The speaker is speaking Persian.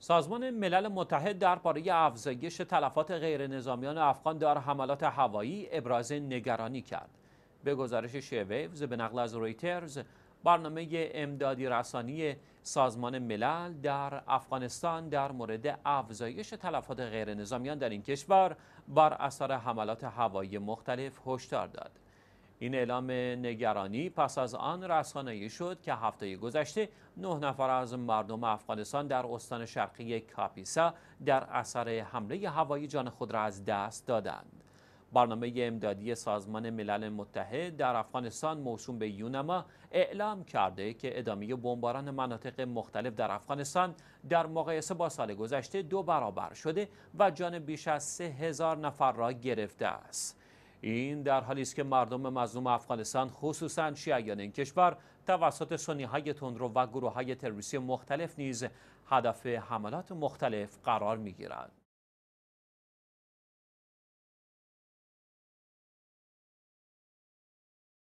سازمان ملل متحد در درباره افزایش تلفات غیرنظامیان افغان در حملات هوایی ابراز نگرانی کرد. به گزارش شیویوز به نقل از رویترز، برنامه امدادی رسانی سازمان ملل در افغانستان در مورد افزایش تلفات غیرنظامیان در این کشور بر اثر حملات هوایی مختلف هشدار داد. این اعلام نگرانی پس از آن رسانه‌ای شد که هفته گذشته نه نفر از مردم افغانستان در استان شرقی کاپیسا در اثر حمله هوایی جان خود را از دست دادند. برنامه امدادی سازمان ملل متحد در افغانستان موسوم به یونما اعلام کرده که ادامه بمباران مناطق مختلف در افغانستان در مقایسه با سال گذشته دو برابر شده و جان بیش از سه هزار نفر را گرفته است. این در حالی است که مردم مظلوم افغانستان خصوصا شیعیان این کشور توسط سنی های تندرو و گروه های تروریستی مختلف نیز هدف حملات مختلف قرار می گیرند.